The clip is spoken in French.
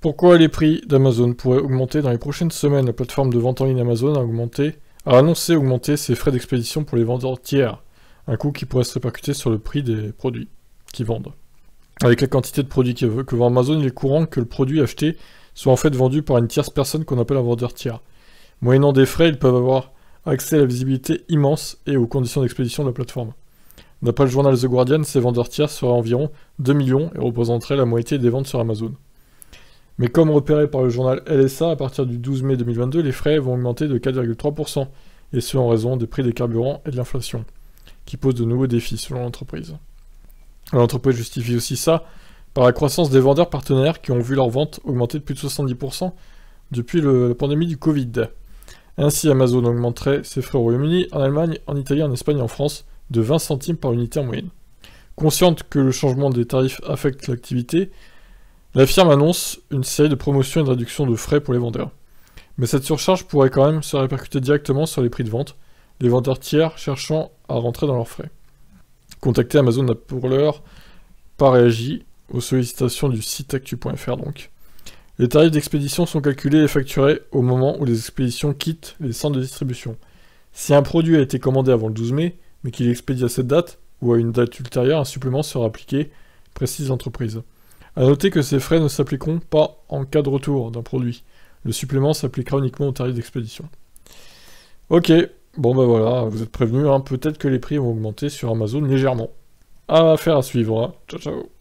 Pourquoi les prix d'Amazon pourraient augmenter dans les prochaines semaines La plateforme de vente en ligne Amazon a, annoncé augmenter ses frais d'expédition pour les vendeurs tiers, un coût qui pourrait se répercuter sur le prix des produits qu'ils vendent. Avec la quantité de produits que, vend Amazon, il est courant que le produit acheté soit en fait vendu par une tierce personne qu'on appelle un vendeur tiers. Moyennant des frais, ils peuvent avoir accès à la visibilité immense et aux conditions d'expédition de la plateforme. D'après le journal The Guardian, ces vendeurs tiers seraient environ 2 millions et représenteraient la moitié des ventes sur Amazon. Mais comme repéré par le journal LSA, à partir du 12 mai 2022, les frais vont augmenter de 4,3%, et ce en raison des prix des carburants et de l'inflation, qui pose de nouveaux défis selon l'entreprise. L'entreprise justifie aussi ça par la croissance des vendeurs partenaires qui ont vu leurs ventes augmenter de plus de 70% depuis la pandémie du Covid. Ainsi, Amazon augmenterait ses frais au Royaume-Uni, en Allemagne, en Italie, en Espagne et en France de 20 centimes par unité en moyenne. Consciente que le changement des tarifs affecte l'activité, la firme annonce une série de promotions et de réductions de frais pour les vendeurs. Mais cette surcharge pourrait quand même se répercuter directement sur les prix de vente, les vendeurs tiers cherchant à rentrer dans leurs frais. Contacter Amazon n'a pour l'heure pas réagi aux sollicitations du site actu.fr donc. Les tarifs d'expédition sont calculés et facturés au moment où les expéditions quittent les centres de distribution. Si un produit a été commandé avant le 12 mai, mais qu'il est expédie à cette date ou à une date ultérieure, un supplément sera appliqué, précise l'entreprise. A noter que ces frais ne s'appliqueront pas en cas de retour d'un produit. Le supplément s'appliquera uniquement au tarif d'expédition. Ok, bon ben voilà, vous êtes prévenus, hein. peut-être que les prix vont augmenter sur Amazon légèrement. faire à suivre, hein. ciao ciao